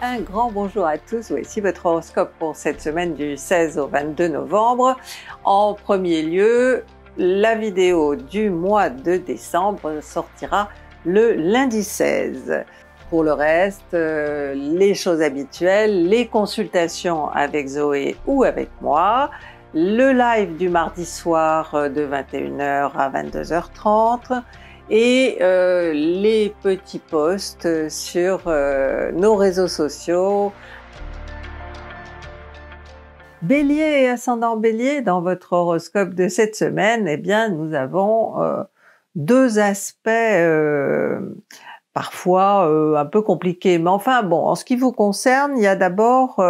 Un grand bonjour à tous. Voici votre horoscope pour cette semaine du 16 au 22 novembre. En premier lieu, la vidéo du mois de décembre sortira le lundi 16. Pour le reste, euh, les choses habituelles, les consultations avec Zoé ou avec moi, le live du mardi soir euh, de 21h à 22h30, et euh, les petits posts sur euh, nos réseaux sociaux. Bélier et ascendant Bélier, dans votre horoscope de cette semaine, eh bien, nous avons euh, deux aspects parfois un peu compliqués. Mais enfin, bon, en ce qui vous concerne, il y a d'abord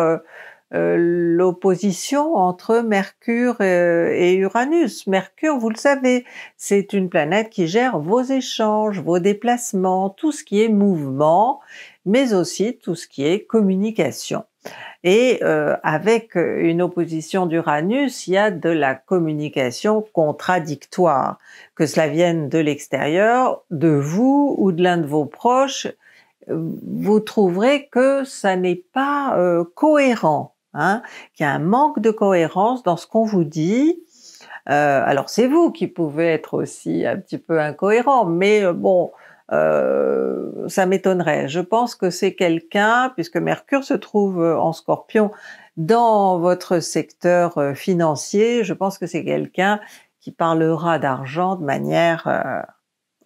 euh, l'opposition entre Mercure euh, et Uranus. Mercure, vous le savez, c'est une planète qui gère vos échanges, vos déplacements, tout ce qui est mouvement, mais aussi tout ce qui est communication. Et euh, avec une opposition d'Uranus, il y a de la communication contradictoire, que cela vienne de l'extérieur, de vous ou de l'un de vos proches, vous trouverez que ça n'est pas cohérent. Hein, qu'il y a un manque de cohérence dans ce qu'on vous dit. Euh, alors c'est vous qui pouvez être aussi un petit peu incohérent, mais euh, bon, euh, ça m'étonnerait. Je pense que c'est quelqu'un, puisque Mercure se trouve en scorpion dans votre secteur financier, je pense que c'est quelqu'un qui parlera d'argent de manière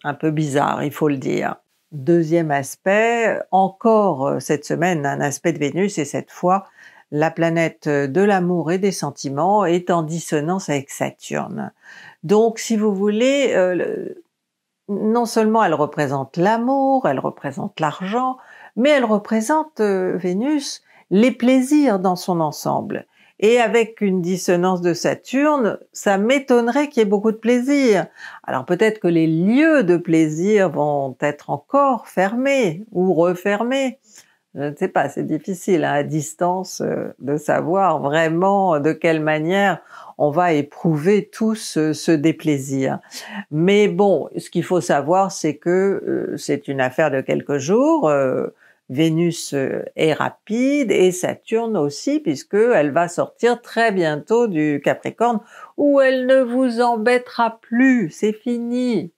un peu bizarre, il faut le dire. Deuxième aspect, encore cette semaine, un aspect de Vénus, et cette fois la planète de l'amour et des sentiments est en dissonance avec Saturne. Donc, si vous voulez, euh, non seulement elle représente l'amour, elle représente l'argent, mais elle représente euh, Vénus les plaisirs dans son ensemble. Et avec une dissonance de Saturne, ça m'étonnerait qu'il y ait beaucoup de plaisir. Alors peut-être que les lieux de plaisir vont être encore fermés ou refermés, je ne sais pas, c'est difficile hein, à distance euh, de savoir vraiment euh, de quelle manière on va éprouver tout ce, déplaisir. Mais bon, ce qu'il faut savoir, c'est que euh, c'est une affaire de quelques jours. Vénus est rapide et Saturne aussi, puisque elle va sortir très bientôt du Capricorne, où elle ne vous embêtera plus, c'est fini.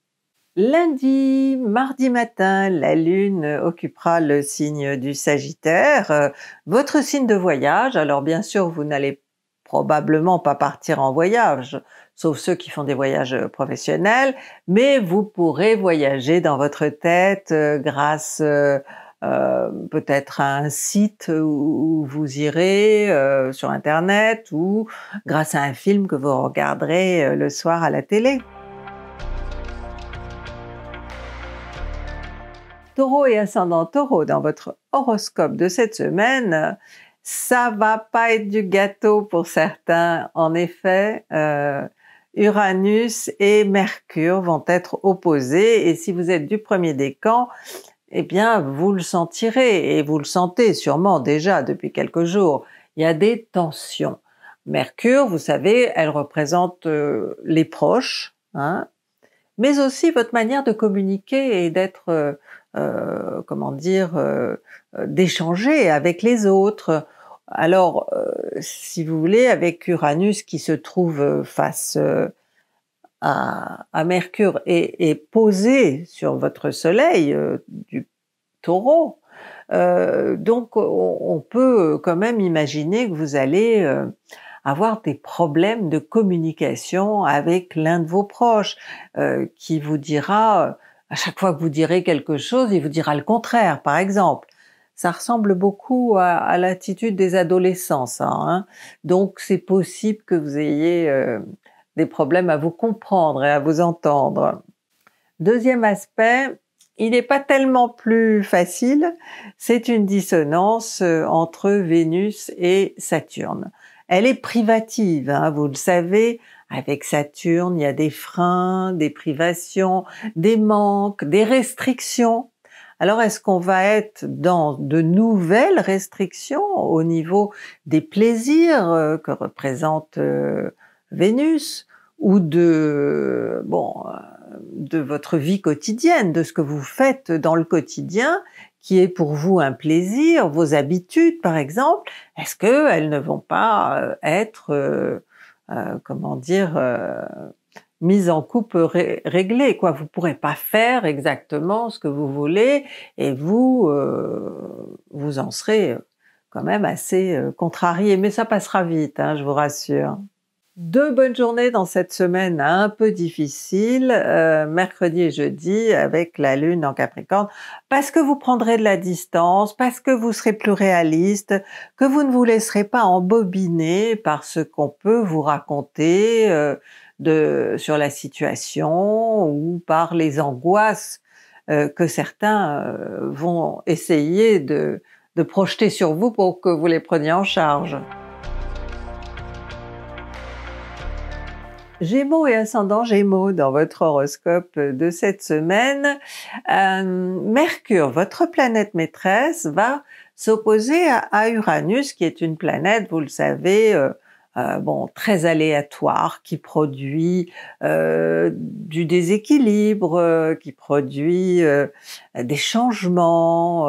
Lundi, mardi matin, la Lune occupera le signe du Sagittaire, euh, votre signe de voyage. Alors bien sûr, vous n'allez probablement pas partir en voyage, sauf ceux qui font des voyages professionnels, mais vous pourrez voyager dans votre tête euh, grâce euh, peut-être à un site où vous irez sur Internet ou grâce à un film que vous regarderez le soir à la télé. taureau et ascendant taureau dans votre horoscope de cette semaine, ça va pas être du gâteau pour certains. En effet, euh, Uranus et Mercure vont être opposés et si vous êtes du premier décan, eh bien, vous le sentirez et vous le sentez sûrement déjà depuis quelques jours. Il y a des tensions. Mercure, vous savez, elle représente euh, les proches, hein, mais aussi votre manière de communiquer et d'être euh, euh, comment dire, euh, euh, d'échanger avec les autres. Alors, si vous voulez, avec Uranus qui se trouve face à, Mercure et, posé sur votre Soleil du Taureau, donc on, peut quand même imaginer que vous allez avoir des problèmes de communication avec l'un de vos proches qui vous dira à chaque fois que vous direz quelque chose, il vous dira le contraire, par exemple. Ça ressemble beaucoup à, l'attitude des adolescents, hein. Donc c'est possible que vous ayez euh, des problèmes à vous comprendre et à vous entendre. Deuxième aspect, il n'est pas tellement plus facile, c'est une dissonance euh, entre Vénus et Saturne. Elle est privative, hein, vous le savez, avec Saturne, il y a des freins, des privations, des manques, des restrictions. Alors est-ce qu'on va être dans de nouvelles restrictions au niveau des plaisirs euh, que représente euh, Vénus ou de euh, bon de votre vie quotidienne, de ce que vous faites dans le quotidien qui est pour vous un plaisir, vos habitudes par exemple, est-ce que elles ne vont pas être euh, comment dire, euh, mise en coupe réglée. Quoi, vous pourrez pas faire exactement ce que vous voulez et vous euh, vous en serez quand même assez contrarié. Mais ça passera vite, hein, je vous rassure. Deux bonnes journées dans cette semaine un peu difficile, euh, mercredi et jeudi avec la lune en Capricorne, parce que vous prendrez de la distance, parce que vous serez plus réaliste, que vous ne vous laisserez pas embobiner par ce qu'on peut vous raconter euh, de, sur la situation ou par les angoisses euh, que certains vont essayer de, de projeter sur vous pour que vous les preniez en charge. Gémeaux et ascendant Gémeaux dans votre horoscope de cette semaine, euh, Mercure, votre planète maîtresse, va s'opposer à, Uranus, qui est une planète, vous le savez, euh, euh, bon, très aléatoire, qui produit du déséquilibre, qui produit des changements,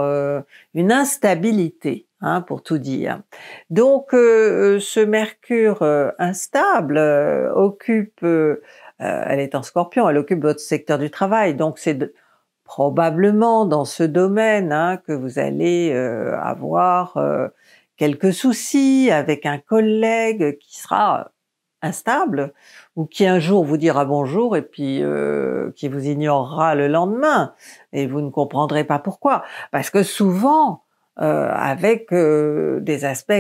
une instabilité. Hein, pour tout dire. Donc euh, euh, ce Mercure euh, instable occupe, elle est en scorpion, elle occupe votre secteur du travail, donc c'est probablement dans ce domaine hein, que vous allez avoir quelques soucis avec un collègue qui sera instable ou qui un jour vous dira bonjour et puis qui vous ignorera le lendemain et vous ne comprendrez pas pourquoi. Parce que souvent, euh, avec euh, des aspects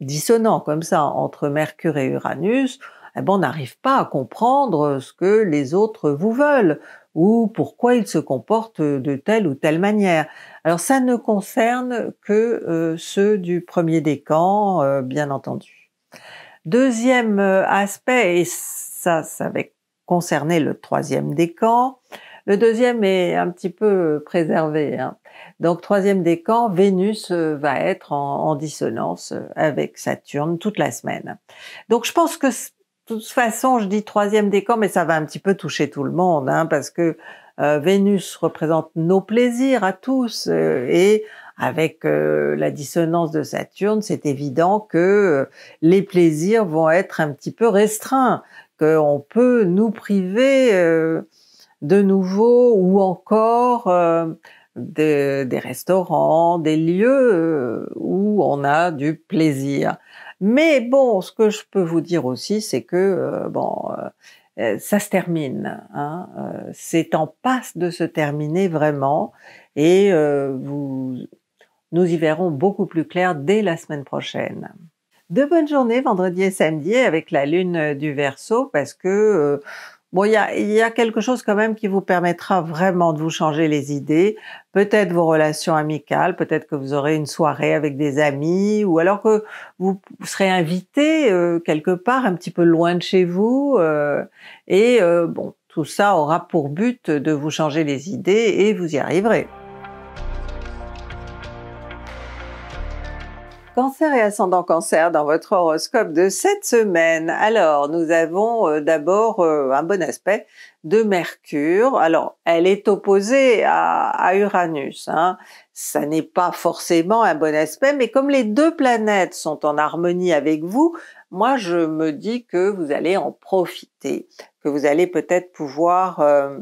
dissonants comme ça entre Mercure et Uranus, eh ben, on n'arrive pas à comprendre ce que les autres vous veulent ou pourquoi ils se comportent de telle ou telle manière. Alors ça ne concerne que euh, ceux du premier décan, bien entendu. Deuxième aspect, et ça, ça va concerner le troisième décan, le deuxième est un petit peu préservé. Hein. Donc troisième décan, Vénus euh, va être en, dissonance euh, avec Saturne toute la semaine. Donc je pense que de toute façon, je dis troisième décan, mais ça va un petit peu toucher tout le monde, hein, parce que euh, Vénus représente nos plaisirs à tous, et avec la dissonance de Saturne, c'est évident que les plaisirs vont être un petit peu restreints, qu'on peut nous priver de nouveau ou encore euh, des, restaurants, des lieux euh, où on a du plaisir. Mais bon, ce que je peux vous dire aussi, c'est que euh, bon, ça se termine. Hein, c'est en passe de se terminer vraiment, et vous, nous y verrons beaucoup plus clair dès la semaine prochaine. De bonnes journées vendredi et samedi avec la lune du Verseau parce que Bon, il y a, quelque chose quand même qui vous permettra vraiment de vous changer les idées, peut-être vos relations amicales, peut-être que vous aurez une soirée avec des amis, ou alors que vous serez invité euh, quelque part un petit peu loin de chez vous, euh, et euh, bon, tout ça aura pour but de vous changer les idées et vous y arriverez. Cancer et ascendant cancer dans votre horoscope de cette semaine. Alors, nous avons euh, d'abord euh, un bon aspect de Mercure. Alors, elle est opposée à, Uranus. Hein. Ça n'est pas forcément un bon aspect, mais comme les deux planètes sont en harmonie avec vous, moi je me dis que vous allez en profiter, que vous allez peut-être pouvoir... Euh,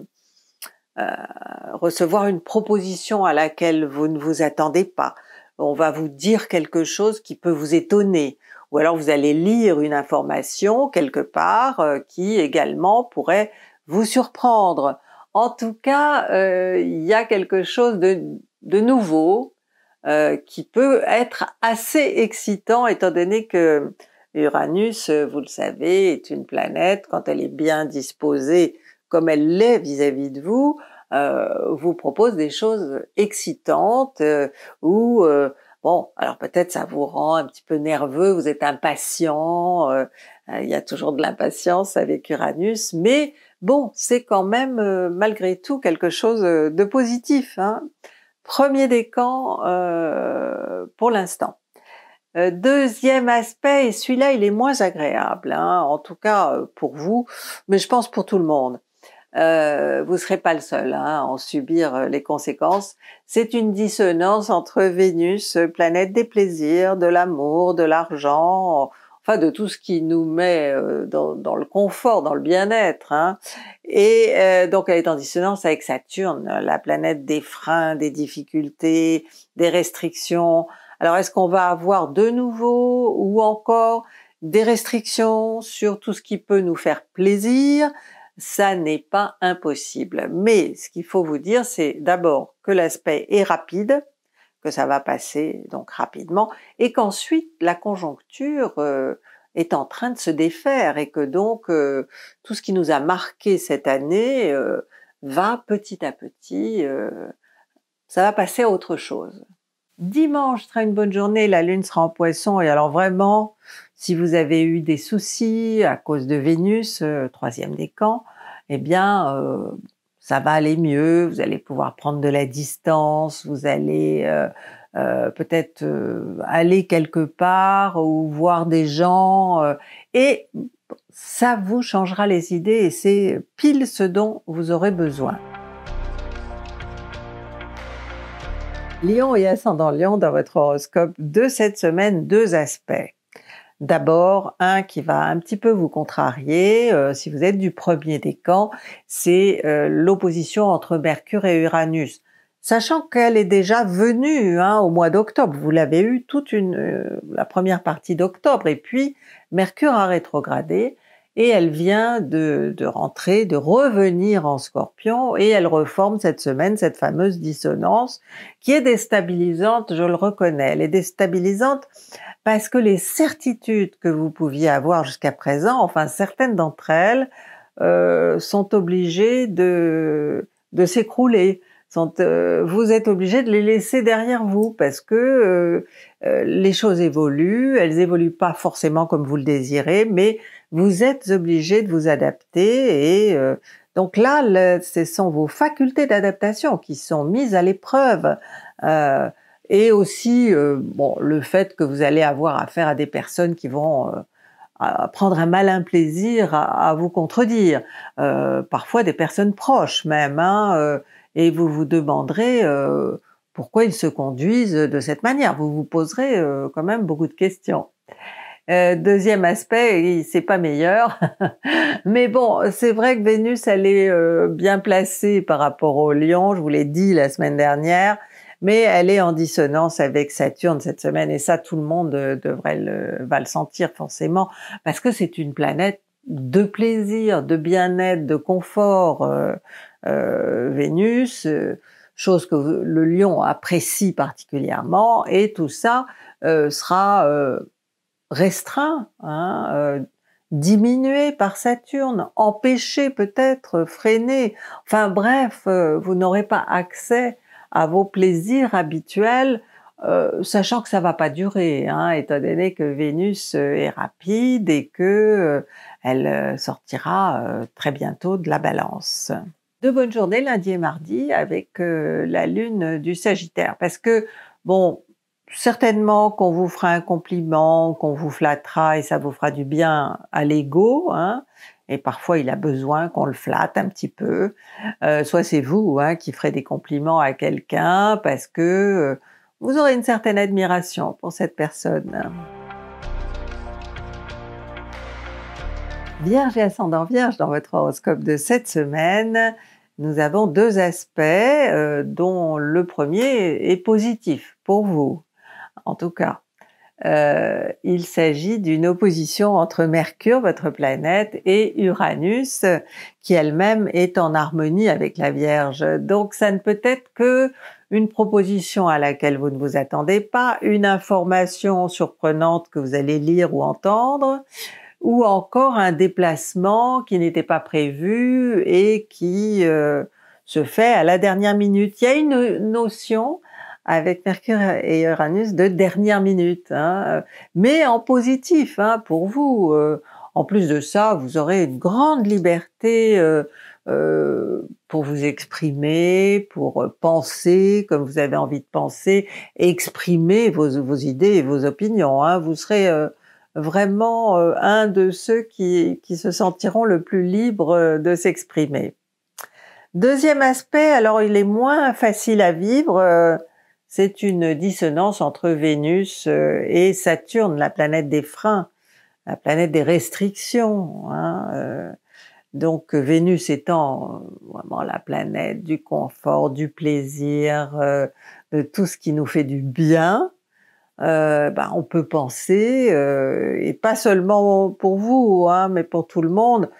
recevoir une proposition à laquelle vous ne vous attendez pas, on va vous dire quelque chose qui peut vous étonner. Ou alors vous allez lire une information quelque part euh, qui également pourrait vous surprendre. En tout cas, euh, il y a quelque chose de, nouveau euh, qui peut être assez excitant étant donné que Uranus, vous le savez, est une planète, quand elle est bien disposée comme elle l'est vis-à-vis de vous, euh, vous propose des choses excitantes euh, ou euh, Bon, alors peut-être ça vous rend un petit peu nerveux, vous êtes impatient, il y a toujours de l'impatience avec Uranus, mais bon, c'est quand même malgré tout quelque chose de positif. Hein. Premier décan euh, pour l'instant. Deuxième aspect, et celui-là il est moins agréable, hein, en tout cas pour vous, mais je pense pour tout le monde. Euh, vous ne serez pas le seul hein, à en subir euh, les conséquences. C'est une dissonance entre Vénus, euh, planète des plaisirs, de l'amour, de l'argent, enfin de tout ce qui nous met dans, le confort, dans le bien-être. Hein. Et donc elle est en dissonance avec Saturne, la planète des freins, des difficultés, des restrictions. Alors est-ce qu'on va avoir de nouveau ou encore des restrictions sur tout ce qui peut nous faire plaisir, ça n'est pas impossible. Mais ce qu'il faut vous dire, c'est d'abord que l'aspect est rapide, que ça va passer donc rapidement, et qu'ensuite la conjoncture euh, est en train de se défaire et que donc euh, tout ce qui nous a marqué cette année euh, va petit à petit, ça va passer à autre chose. Dimanche sera une bonne journée, la lune sera en poisson et alors vraiment, si vous avez eu des soucis à cause de Vénus, euh, troisième des décan, eh bien, euh, ça va aller mieux, vous allez pouvoir prendre de la distance, vous allez euh, peut-être aller quelque part ou voir des gens, et ça vous changera les idées et c'est pile ce dont vous aurez besoin. Lion et ascendant Lyon dans votre horoscope de cette semaine, deux aspects D'abord, un qui va un petit peu vous contrarier, euh, si vous êtes du premier des camps, c'est euh, l'opposition entre Mercure et Uranus. Sachant qu'elle est déjà venue hein, au mois d'octobre, vous l'avez eu toute une euh, la première partie d'octobre, et puis Mercure a rétrogradé, et elle vient de, rentrer, de revenir en scorpion, et elle reforme cette semaine cette fameuse dissonance qui est déstabilisante, je le reconnais, elle est déstabilisante parce que les certitudes que vous pouviez avoir jusqu'à présent, enfin certaines d'entre elles, euh, sont obligées de, s'écrouler. Euh, vous êtes obligé de les laisser derrière vous parce que euh, les choses évoluent, elles évoluent pas forcément comme vous le désirez, mais vous êtes obligé de vous adapter et euh, donc là, ce sont vos facultés d'adaptation qui sont mises à l'épreuve. Euh, et aussi, euh, bon, le fait que vous allez avoir affaire à des personnes qui vont euh, prendre un malin plaisir à, vous contredire, parfois des personnes proches même, hein, et vous vous demanderez pourquoi ils se conduisent de cette manière. Vous vous poserez quand même beaucoup de questions. Euh, deuxième aspect, c'est pas meilleur. Mais bon, c'est vrai que Vénus, elle est euh, bien placée par rapport au lion, je vous l'ai dit la semaine dernière, mais elle est en dissonance avec Saturne cette semaine. Et ça, tout le monde euh, devrait le, va le sentir forcément, parce que c'est une planète de plaisir, de bien-être, de confort. Vénus, chose que le lion apprécie particulièrement, et tout ça sera restreint, hein, euh, diminué par Saturne, empêché peut-être, freiné. Enfin bref, euh, vous n'aurez pas accès à vos plaisirs habituels, euh, sachant que ça va pas durer, hein, étant donné que Vénus est rapide et que elle sortira très bientôt de la Balance. De bonnes journées lundi et mardi avec la lune du Sagittaire, parce que bon, certainement qu'on vous fera un compliment, qu'on vous flattera et ça vous fera du bien à l'ego. Hein, et parfois, il a besoin qu'on le flatte un petit peu. Euh, soit c'est vous hein, qui ferez des compliments à quelqu'un parce que euh, vous aurez une certaine admiration pour cette personne. Vierge et ascendant Vierge, dans votre horoscope de cette semaine, nous avons deux aspects euh, dont le premier est positif pour vous en tout cas. Euh, il s'agit d'une opposition entre Mercure, votre planète, et Uranus, qui elle-même est en harmonie avec la Vierge. Donc ça ne peut être que une proposition à laquelle vous ne vous attendez pas, une information surprenante que vous allez lire ou entendre, ou encore un déplacement qui n'était pas prévu et qui euh, se fait à la dernière minute. Il y a une notion avec Mercure et Uranus de dernière minute, hein. mais en positif hein, pour vous. Euh. En plus de ça, vous aurez une grande liberté euh, euh, pour vous exprimer, pour penser comme vous avez envie de penser, exprimer vos, idées et vos opinions. Hein. Vous serez vraiment un de ceux qui, qui se sentiront le plus libres de s'exprimer. Deuxième aspect, alors il est moins facile à vivre c'est une dissonance entre Vénus euh, et Saturne, la planète des freins, la planète des restrictions. Hein, euh. Donc Vénus étant vraiment la planète du confort, du plaisir, euh, de tout ce qui nous fait du bien, bah, on peut penser, et pas seulement pour vous, hein, mais pour tout le monde,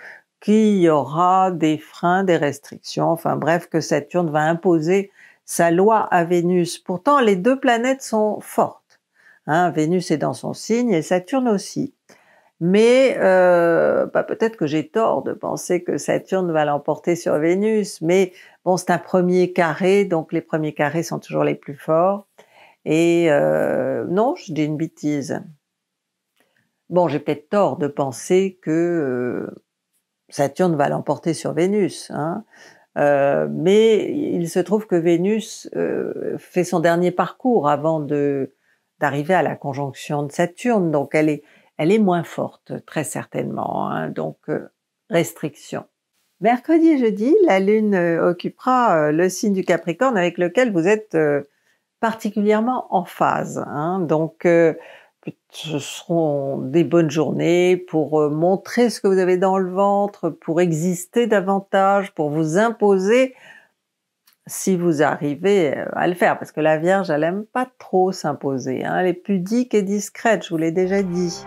qu'il y aura des freins, des restrictions, enfin bref, que Saturne va imposer sa loi à Vénus. Pourtant, les deux planètes sont fortes. Hein. Vénus est dans son signe et Saturne aussi. Mais euh, bah, peut-être que j'ai tort de penser que Saturne va l'emporter sur Vénus. Mais bon, c'est un premier carré, donc les premiers carrés sont toujours les plus forts. Et euh, non, je dis une bêtise. Bon, j'ai peut-être tort de penser que euh, Saturne va l'emporter sur Vénus. Hein. Euh, mais il se trouve que Vénus euh, fait son dernier parcours avant de d'arriver à la conjonction de Saturne, donc elle est elle est moins forte très certainement, hein, donc euh, restriction. Mercredi et jeudi, la Lune occupera le signe du Capricorne avec lequel vous êtes particulièrement en phase, hein, donc ce seront des bonnes journées pour euh, montrer ce que vous avez dans le ventre, pour exister davantage, pour vous imposer si vous arrivez euh, à le faire, parce que la Vierge, elle n'aime pas trop s'imposer, hein. elle est pudique et discrète, je vous l'ai déjà dit.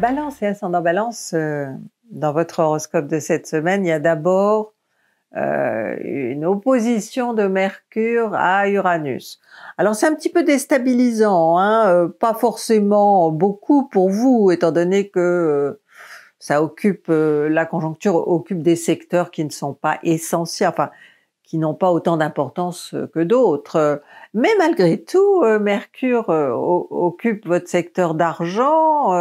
Balance et ascendant balance, euh, dans votre horoscope de cette semaine, il y a d'abord euh, une opposition de Mercure à Uranus. Alors c'est un petit peu déstabilisant, hein, euh, pas forcément beaucoup pour vous, étant donné que euh, ça occupe la conjoncture occupe des secteurs qui ne sont pas essentiels qui n'ont pas autant d'importance euh, que d'autres. Euh, mais malgré tout, euh, Mercure occupe votre secteur d'argent,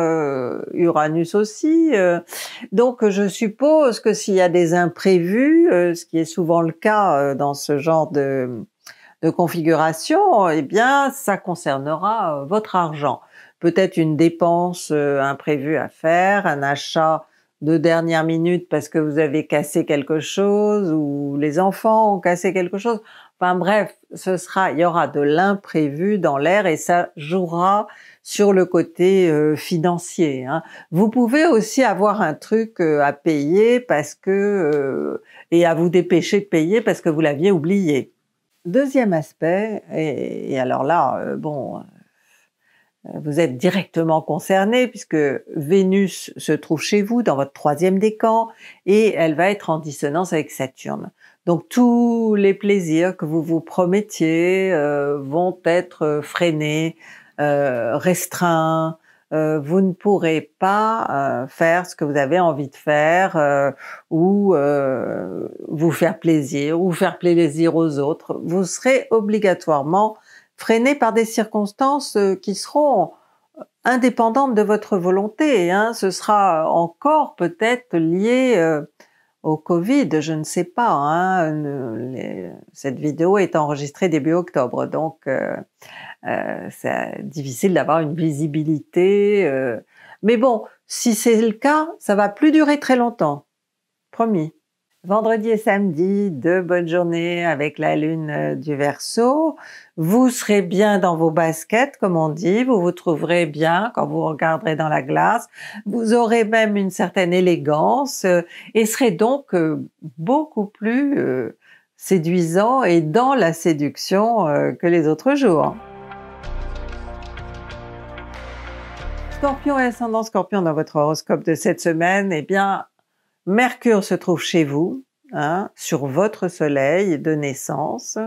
Uranus aussi. donc je suppose que s'il y a des imprévus, ce qui est souvent le cas dans ce genre de, configuration, eh bien ça concernera votre argent. Peut-être une dépense imprévue à faire, un achat de dernière minute parce que vous avez cassé quelque chose ou les enfants ont cassé quelque chose. Enfin bref, ce sera, il y aura de l'imprévu dans l'air et ça jouera sur le côté euh, financier. Hein. Vous pouvez aussi avoir un truc euh, à payer parce que euh, et à vous dépêcher de payer parce que vous l'aviez oublié. Deuxième aspect, et alors là, bon, euh, vous êtes directement concerné puisque Vénus se trouve chez vous dans votre troisième décan et elle va être en dissonance avec Saturne. Donc tous les plaisirs que vous vous promettiez euh, vont être euh, freinés, restreints. vous ne pourrez pas faire ce que vous avez envie de faire ou vous faire plaisir ou faire plaisir aux autres. Vous serez obligatoirement Freiné par des circonstances euh, qui seront euh, indépendantes de votre volonté. Hein. Ce sera encore peut-être lié euh, au Covid, je ne sais pas. Hein. cette vidéo est enregistrée début octobre, donc c'est difficile d'avoir une visibilité. mais bon, si c'est le cas, ça va plus durer très longtemps, promis. Vendredi et samedi, deux bonnes journées avec la lune euh, du Verseau. Vous serez bien dans vos baskets, comme on dit. Vous vous trouverez bien quand vous regarderez dans la glace. Vous aurez même une certaine élégance euh, et serez donc euh, beaucoup plus séduisant et dans la séduction que les autres jours. Scorpion et ascendant Scorpion dans votre horoscope de cette semaine, eh bien, Mercure se trouve chez vous, hein, sur votre soleil de naissance,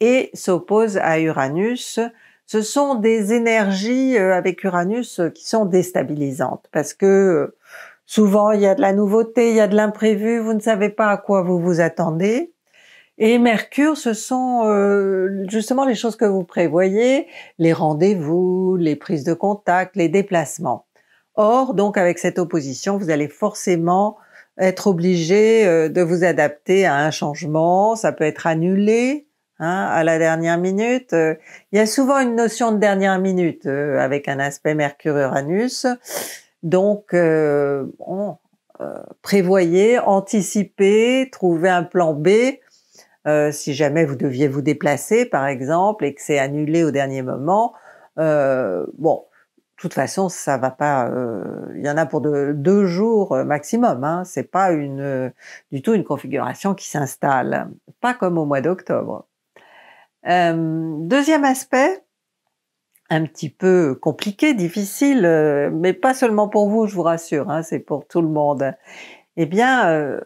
et s'oppose à Uranus. Ce sont des énergies euh, avec Uranus euh, qui sont déstabilisantes parce que euh, souvent il y a de la nouveauté, il y a de l'imprévu, vous ne savez pas à quoi vous vous attendez. Et Mercure, ce sont justement les choses que vous prévoyez, les rendez-vous, les prises de contact, les déplacements. Or, donc avec cette opposition, vous allez forcément être obligé euh, de vous adapter à un changement, ça peut être annulé hein, à la dernière minute. Euh, il y a souvent une notion de dernière minute euh, avec un aspect Mercure-Uranus. Donc, prévoyez, anticipez, trouvez un plan B. si jamais vous deviez vous déplacer, par exemple, et que c'est annulé au dernier moment, bon, toute façon, ça va pas. Euh, il y en a pour de, deux jours euh, maximum. Hein. C'est pas une euh, du tout une configuration qui s'installe. Pas comme au mois d'octobre. deuxième aspect, un petit peu compliqué, difficile, mais pas seulement pour vous, je vous rassure. Hein, c'est pour tout le monde. Eh bien,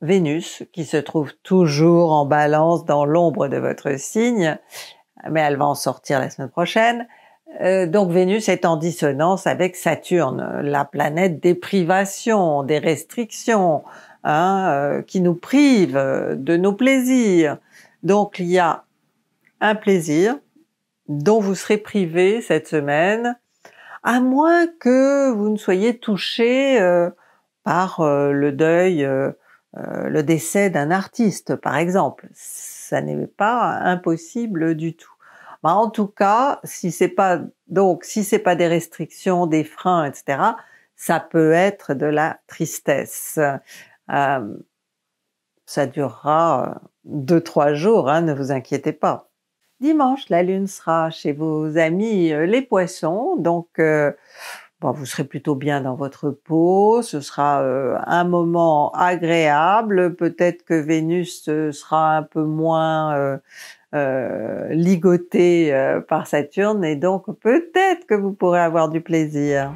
Vénus, qui se trouve toujours en balance dans l'ombre de votre signe, mais elle va en sortir la semaine prochaine euh, donc Vénus est en dissonance avec Saturne, la planète des privations, des restrictions, hein, euh, qui nous prive de nos plaisirs. Donc il y a un plaisir dont vous serez privé cette semaine, à moins que vous ne soyez touché euh, par le deuil, le décès d'un artiste par exemple. Ça n'est pas impossible du tout bah, en tout cas, si c'est pas donc si c'est pas des restrictions, des freins, etc., ça peut être de la tristesse. Euh, ça durera euh, deux trois jours, hein, ne vous inquiétez pas. Dimanche, la lune sera chez vos amis euh, les poissons, donc euh, vous serez plutôt bien dans votre peau, ce sera euh, un moment agréable, peut-être que Vénus euh, sera un peu moins euh, ligotée par Saturne et donc peut-être que vous pourrez avoir du plaisir.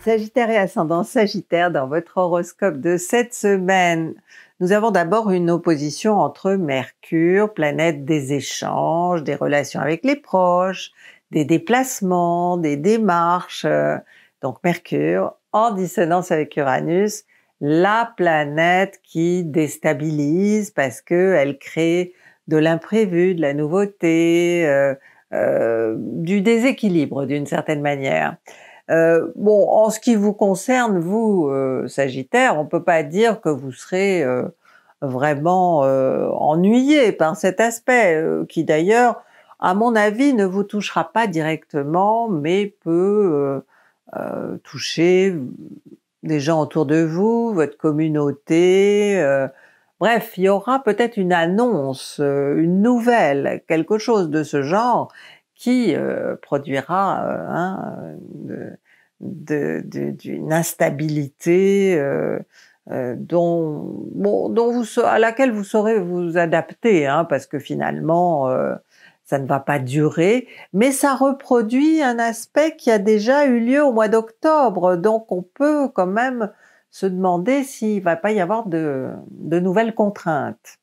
Sagittaire et ascendant Sagittaire dans votre horoscope de cette semaine. Nous avons d'abord une opposition entre Mercure, planète des échanges, des relations avec les proches, des déplacements, des démarches. Euh, donc Mercure en dissonance avec Uranus, la planète qui déstabilise parce que crée de l'imprévu, de la nouveauté, euh, euh, du déséquilibre d'une certaine manière. Euh, bon, en ce qui vous concerne, vous, euh, Sagittaire, on peut pas dire que vous serez euh, vraiment ennuyé par cet aspect, qui d'ailleurs, à mon avis, ne vous touchera pas directement, mais peut toucher des gens autour de vous, votre communauté. bref, il y aura peut-être une annonce, une nouvelle, quelque chose de ce genre qui euh, produira une euh, hein, d'une instabilité euh, dont, bon, dont vous, à laquelle vous saurez vous adapter, hein, parce que finalement, ça ne va pas durer, mais ça reproduit un aspect qui a déjà eu lieu au mois d'octobre, donc on peut quand même se demander s'il ne va pas y avoir de nouvelles contraintes.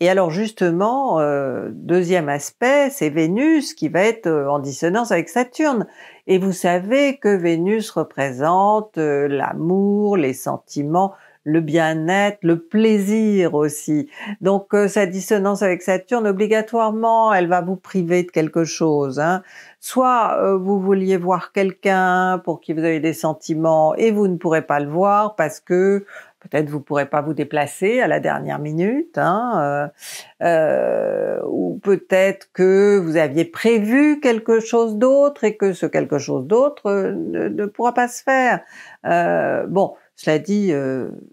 Et alors justement, euh, deuxième aspect, c'est Vénus qui va être euh, en dissonance avec Saturne. Et vous savez que Vénus représente euh, l'amour, les sentiments, le bien-être, le plaisir aussi. Donc sa dissonance avec Saturne, obligatoirement, elle va vous priver de quelque chose. Hein. Soit vous vouliez voir quelqu'un pour qui vous avez des sentiments et vous ne pourrez pas le voir parce que peut-être vous pourrez pas vous déplacer à la dernière minute, hein, euh, euh, ou peut-être que vous aviez prévu quelque chose d'autre et que ce quelque chose d'autre euh, ne, pourra pas se faire. bon, cela dit,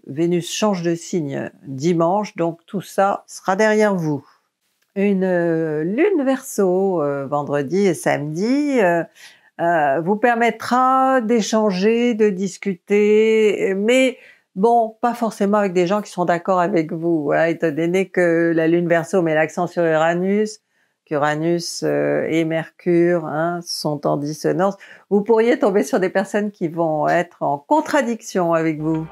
Vénus change de signe dimanche, donc tout ça sera derrière vous. Une lune verso vendredi et samedi. vous permettra d'échanger, de discuter, mais Bon, pas forcément avec des gens qui sont d'accord avec vous, hein, étant donné que la Lune verso met l'accent sur Uranus, qu'Uranus euh, et Mercure hein, sont en dissonance, vous pourriez tomber sur des personnes qui vont être en contradiction avec vous.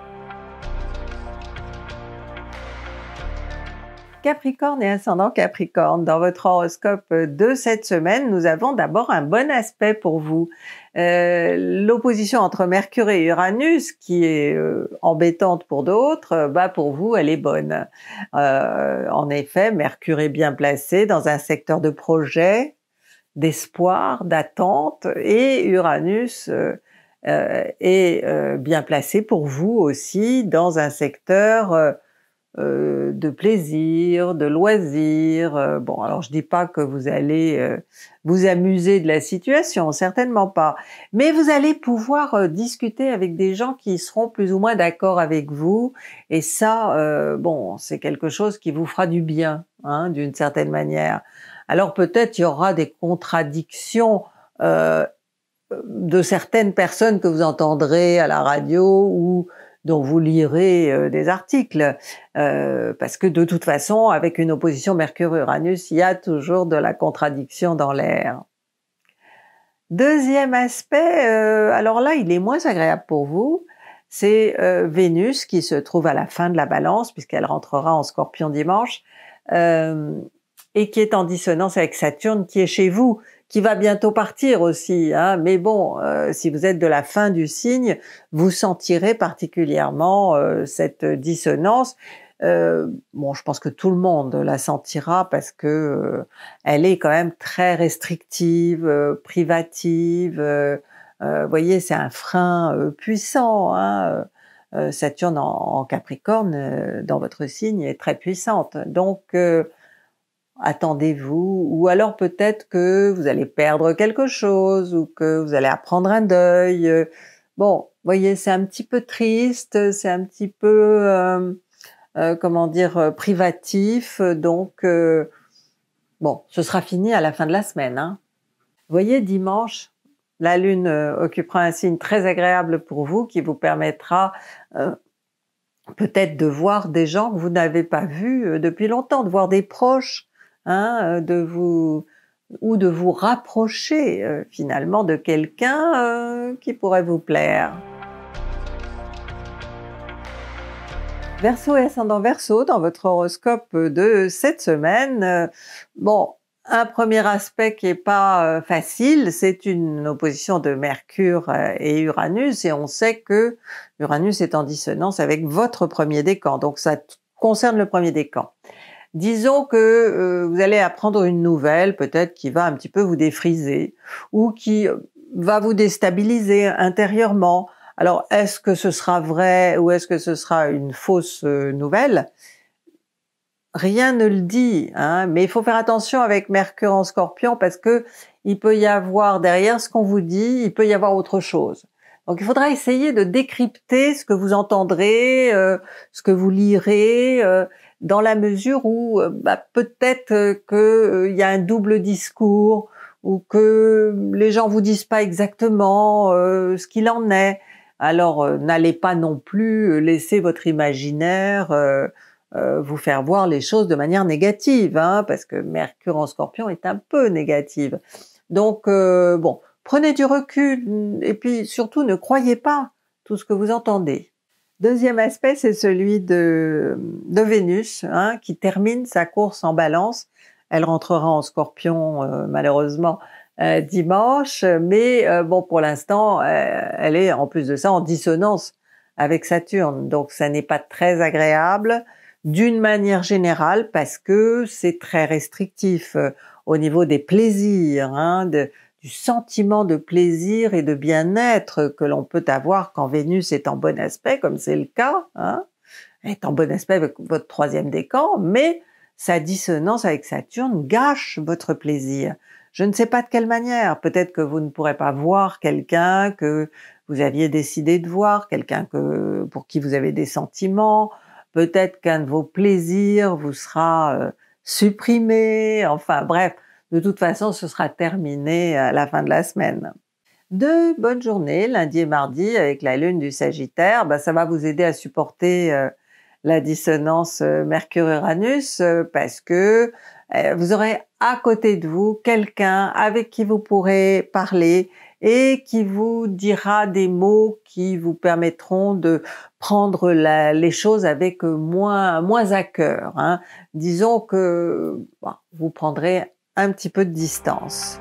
Capricorne et ascendant Capricorne, dans votre horoscope de cette semaine, nous avons d'abord un bon aspect pour vous. Euh, l'opposition entre Mercure et Uranus, qui est euh, embêtante pour d'autres, euh, bah pour vous, elle est bonne. en effet, Mercure est bien placé dans un secteur de projet, d'espoir, d'attente, et Uranus est bien placé pour vous aussi dans un secteur euh, de plaisir, de loisir. Euh, bon, alors je dis pas que vous allez euh, vous amuser de la situation, certainement pas, mais vous allez pouvoir discuter avec des gens qui seront plus ou moins d'accord avec vous, et ça, bon, c'est quelque chose qui vous fera du bien, hein, d'une certaine manière. Alors peut-être il y aura des contradictions de certaines personnes que vous entendrez à la radio ou dont vous lirez euh, des articles, euh, parce que de toute façon, avec une opposition Mercure-Uranus, il y a toujours de la contradiction dans l'air. Deuxième aspect, euh, alors là, il est moins agréable pour vous, c'est Vénus qui se trouve à la fin de la balance, puisqu'elle rentrera en scorpion dimanche, et qui est en dissonance avec Saturne qui est chez vous qui va bientôt partir aussi. Hein. mais bon, euh, si vous êtes de la fin du signe, vous sentirez particulièrement euh, cette dissonance. Euh, bon, je pense que tout le monde la sentira parce que elle est quand même très restrictive, privative. Vous voyez, c'est un frein puissant. Hein, Saturne en Capricorne, dans votre signe, est très puissante. Donc, attendez-vous Ou alors peut-être que vous allez perdre quelque chose ou que vous allez apprendre un deuil. Bon, voyez, c'est un petit peu triste, c'est un petit peu, euh, euh, comment dire, euh, privatif. Donc, bon, ce sera fini à la fin de la semaine. Hein. Voyez, dimanche, la Lune occupera un signe très agréable pour vous qui vous permettra peut-être de voir des gens que vous n'avez pas vus depuis longtemps, de voir des proches Hein, euh, de vous ou de vous rapprocher euh, finalement de quelqu'un euh, qui pourrait vous plaire. Verseau et ascendant Verseau dans votre horoscope de cette semaine. bon, un premier aspect qui est pas facile, c'est une opposition de Mercure et Uranus et on sait que Uranus est en dissonance avec votre premier décan. Donc ça concerne le premier décan. Disons que euh, vous allez apprendre une nouvelle, peut-être qui va un petit peu vous défriser ou qui euh, va vous déstabiliser intérieurement. Alors, est-ce que ce sera vrai ou est-ce que ce sera une fausse euh, nouvelle Rien ne le dit, hein, mais il faut faire attention avec Mercure en Scorpion parce que il peut y avoir derrière ce qu'on vous dit, il peut y avoir autre chose. Donc il faudra essayer de décrypter ce que vous entendrez, ce que vous lirez, dans la mesure où euh, bah, peut-être euh, qu'il euh, y a un double discours ou que les gens vous disent pas exactement ce qu'il en est. Alors n'allez pas non plus laisser votre imaginaire vous faire voir les choses de manière négative, hein, parce que Mercure en Scorpion est un peu négative. Donc bon, prenez du recul et puis surtout ne croyez pas tout ce que vous entendez. Deuxième aspect, c'est celui de, Vénus, hein, qui termine sa course en balance. Elle rentrera en scorpion, euh, malheureusement, euh, dimanche, mais euh, bon, pour l'instant, elle est en plus de ça en dissonance avec Saturne, donc ça n'est pas très agréable d'une manière générale parce que c'est très restrictif au niveau des plaisirs, hein, de, du sentiment de plaisir et de bien-être que l'on peut avoir quand Vénus est en bon aspect, comme c'est le cas, hein, est en bon aspect avec votre troisième décan, mais sa dissonance avec Saturne gâche votre plaisir. Je ne sais pas de quelle manière. Peut-être que vous ne pourrez pas voir quelqu'un que vous aviez décidé de voir, quelqu'un que, pour qui vous avez des sentiments. Peut-être qu'un de vos plaisirs vous sera euh, supprimé. Enfin bref, de toute façon, ce sera terminé à la fin de la semaine. Deux bonnes journées, lundi et mardi, avec la lune du Sagittaire. Bah, ça va vous aider à supporter euh, la dissonance euh, Mercure-Uranus euh, parce que vous aurez à côté de vous quelqu'un avec qui vous pourrez parler et qui vous dira des mots qui vous permettront de prendre les choses avec moins moins à cœur. Hein. Disons que bah, vous prendrez un petit peu de distance.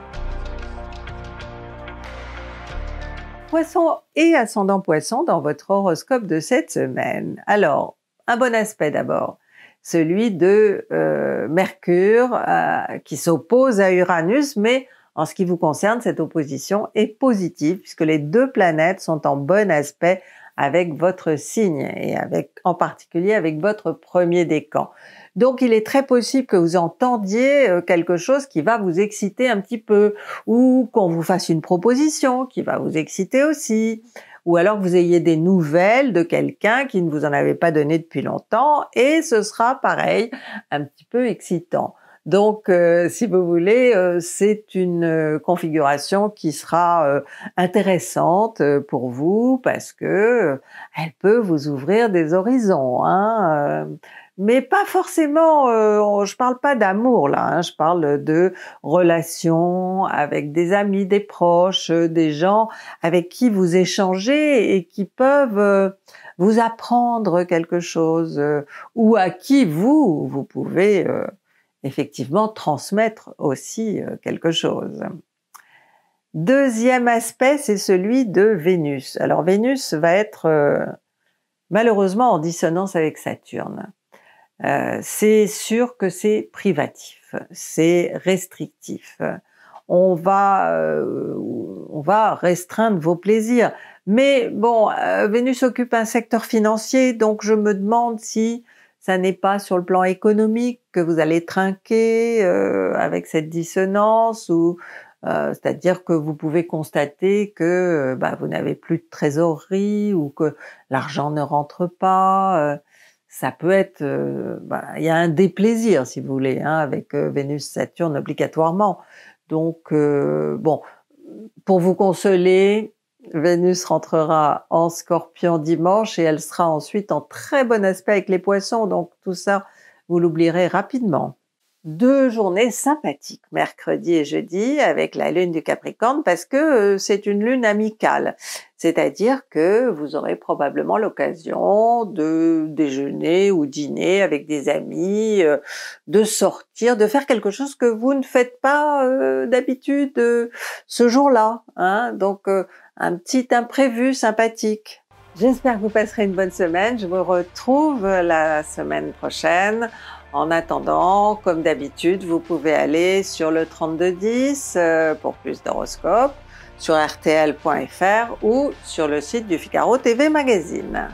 Poisson et ascendant poisson dans votre horoscope de cette semaine. Alors, un bon aspect d'abord, celui de euh, Mercure euh, qui s'oppose à Uranus, mais en ce qui vous concerne, cette opposition est positive puisque les deux planètes sont en bon aspect avec votre signe et avec, en particulier avec votre premier décan. Donc il est très possible que vous entendiez euh, quelque chose qui va vous exciter un petit peu ou qu'on vous fasse une proposition qui va vous exciter aussi ou alors que vous ayez des nouvelles de quelqu'un qui ne vous en avait pas donné depuis longtemps et ce sera pareil, un petit peu excitant. Donc, euh, si vous voulez, euh, c'est une euh, configuration qui sera intéressante pour vous parce que elle peut vous ouvrir des horizons. Hein, mais pas forcément, je je parle pas d'amour là, hein. je parle de relations avec des amis, des proches, des gens avec qui vous échangez et qui peuvent vous apprendre quelque chose ou à qui vous, vous pouvez effectivement transmettre aussi euh, quelque chose. Deuxième aspect, c'est celui de Vénus. Alors Vénus va être euh, malheureusement en dissonance avec Saturne. Euh, c'est sûr que c'est privatif, c'est restrictif. on va restreindre vos plaisirs. Mais bon, Vénus occupe un secteur financier, donc je me demande si ça n'est pas sur le plan économique que vous allez trinquer euh, avec cette dissonance ou euh, c'est-à-dire que vous pouvez constater que euh, bah, vous n'avez plus de trésorerie ou que l'argent ne rentre pas. ça peut être, bah, il y a un déplaisir si vous voulez hein, avec Vénus Saturne obligatoirement. Donc bon, pour vous consoler, Vénus rentrera en scorpion dimanche et elle sera ensuite en très bon aspect avec les poissons. Donc tout ça, vous l'oublierez rapidement deux journées sympathiques, mercredi et jeudi, avec la lune du Capricorne, parce que euh, c'est une lune amicale. C'est-à-dire que vous aurez probablement l'occasion de déjeuner ou dîner avec des amis, euh, de sortir, de faire quelque chose que vous ne faites pas euh, d'habitude ce jour-là. Hein Donc un petit imprévu sympathique. J'espère que vous passerez une bonne semaine. Je vous retrouve la semaine prochaine en attendant, comme d'habitude, vous pouvez aller sur le 3210 euh, pour plus d'horoscopes, sur rtl.fr ou sur le site du Figaro TV Magazine.